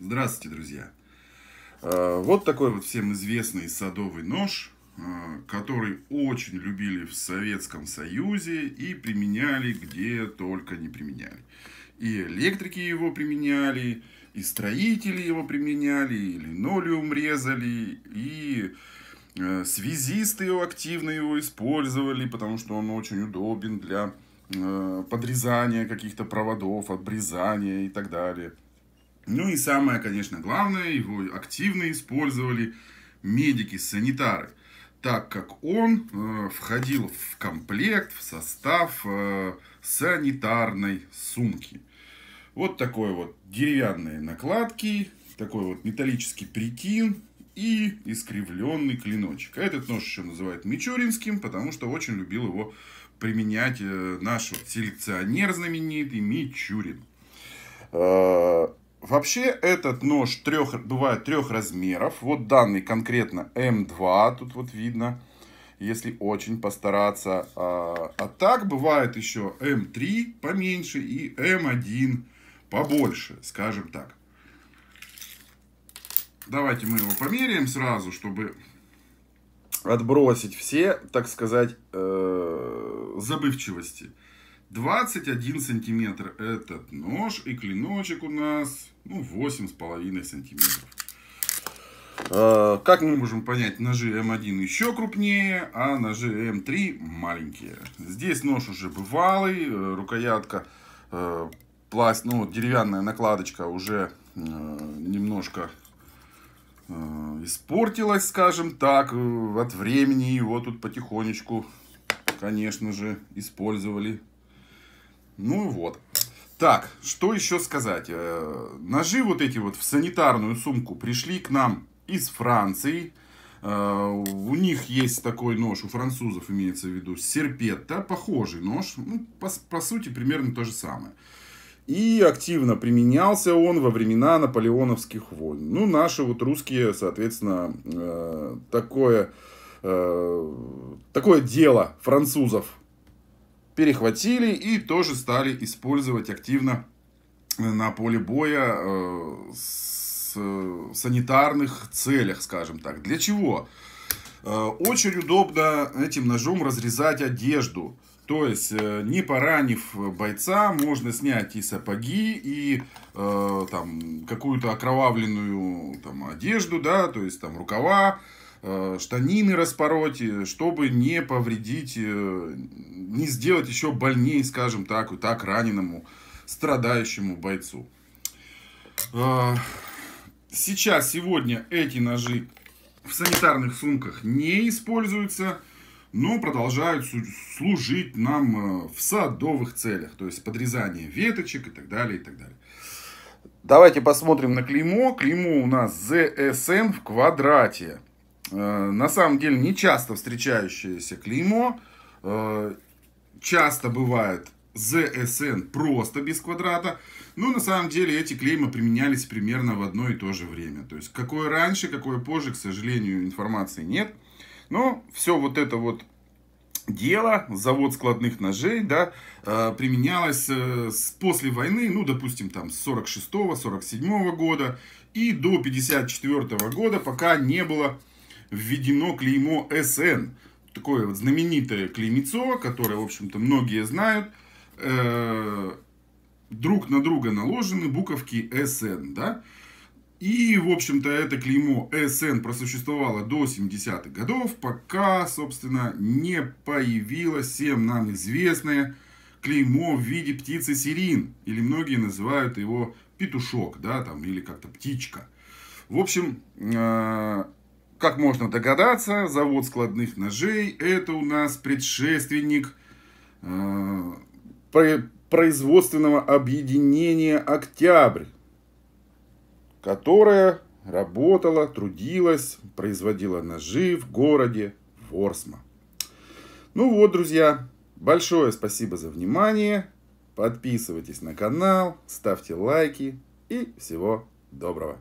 Здравствуйте, друзья! А, вот такой вот всем известный садовый нож, а, который очень любили в Советском Союзе и применяли где только не применяли. И электрики его применяли, и строители его применяли, и линолеум резали, и а, связисты его активно его использовали, потому что он очень удобен для подрезания каких-то проводов, обрезания и так далее. Ну и самое, конечно, главное, его активно использовали медики-санитары, так как он э, входил в комплект, в состав э, санитарной сумки. Вот такой вот деревянные накладки, такой вот металлический прикин и искривленный клиночек. А этот нож еще называют Мичуринским, потому что очень любил его применять э, наш вот селекционер знаменитый Мичурин. Э, Вообще этот нож трех, бывает трех размеров. Вот данный конкретно М2, тут вот видно, если очень постараться. А, а так бывает еще М3 поменьше и М1 побольше, скажем так. Давайте мы его померяем сразу, чтобы отбросить все, так сказать, э, забывчивости. 21 сантиметр этот нож и клиночек у нас ну, 8,5 сантиметров. А, как мы можем понять, ножи М1 еще крупнее, а ножи М3 маленькие. Здесь нож уже бывалый, э, рукоятка, э, пласт, ну, деревянная накладочка уже э, немножко испортилась, скажем так, от времени его тут потихонечку, конечно же, использовали ну и вот. Так, что еще сказать? Э, ножи вот эти вот в санитарную сумку пришли к нам из Франции. Э, у них есть такой нож, у французов имеется в виду серпетта, похожий нож, ну, по, по сути примерно то же самое. И активно применялся он во времена наполеоновских войн. Ну, наши вот русские, соответственно, э, такое, такое дело французов перехватили и тоже стали использовать активно э, на поле боя э, с, э, санитарных целях, скажем так. Для чего? очень удобно этим ножом разрезать одежду. То есть, не поранив бойца, можно снять и сапоги, и э, там какую-то окровавленную там, одежду, да, то есть там рукава, Э, штанины распороть, э, чтобы не повредить, э, не сделать еще больнее, скажем так, вот так раненому, страдающему бойцу. Сейчас, сегодня эти ножи в санитарных сумках не используются, но продолжают служить нам в садовых целях, то есть подрезание веточек и так далее, и так далее. Давайте посмотрим на клеймо. Клеймо у нас ZSM в квадрате. Э, на самом деле не часто встречающееся клеймо. Э, часто бывает ZSN просто без квадрата. Но ну, на самом деле эти клейма применялись примерно в одно и то же время. То есть какое раньше, какое позже, к сожалению, информации нет. Но все вот это вот дело, завод складных ножей, да, э, применялось с, после войны, ну, допустим, там, с 46-47 -го, года и до 54 года, пока не было введено клеймо СН. Такое вот знаменитое клеймецо, которое, в общем-то, многие знают. Э, друг на друга наложены буковки СН, да? И, в общем-то, это клеймо СН просуществовало до 70-х годов, пока, собственно, не появилось всем нам известное клеймо в виде птицы сирин, или многие называют его петушок, да, там, или как-то птичка. В общем, э, как можно догадаться, завод складных ножей – это у нас предшественник э, производственного объединения «Октябрь», которое работало, трудилось, производило ножи в городе Ворсма. Ну вот, друзья, большое спасибо за внимание. Подписывайтесь на канал, ставьте лайки и всего доброго.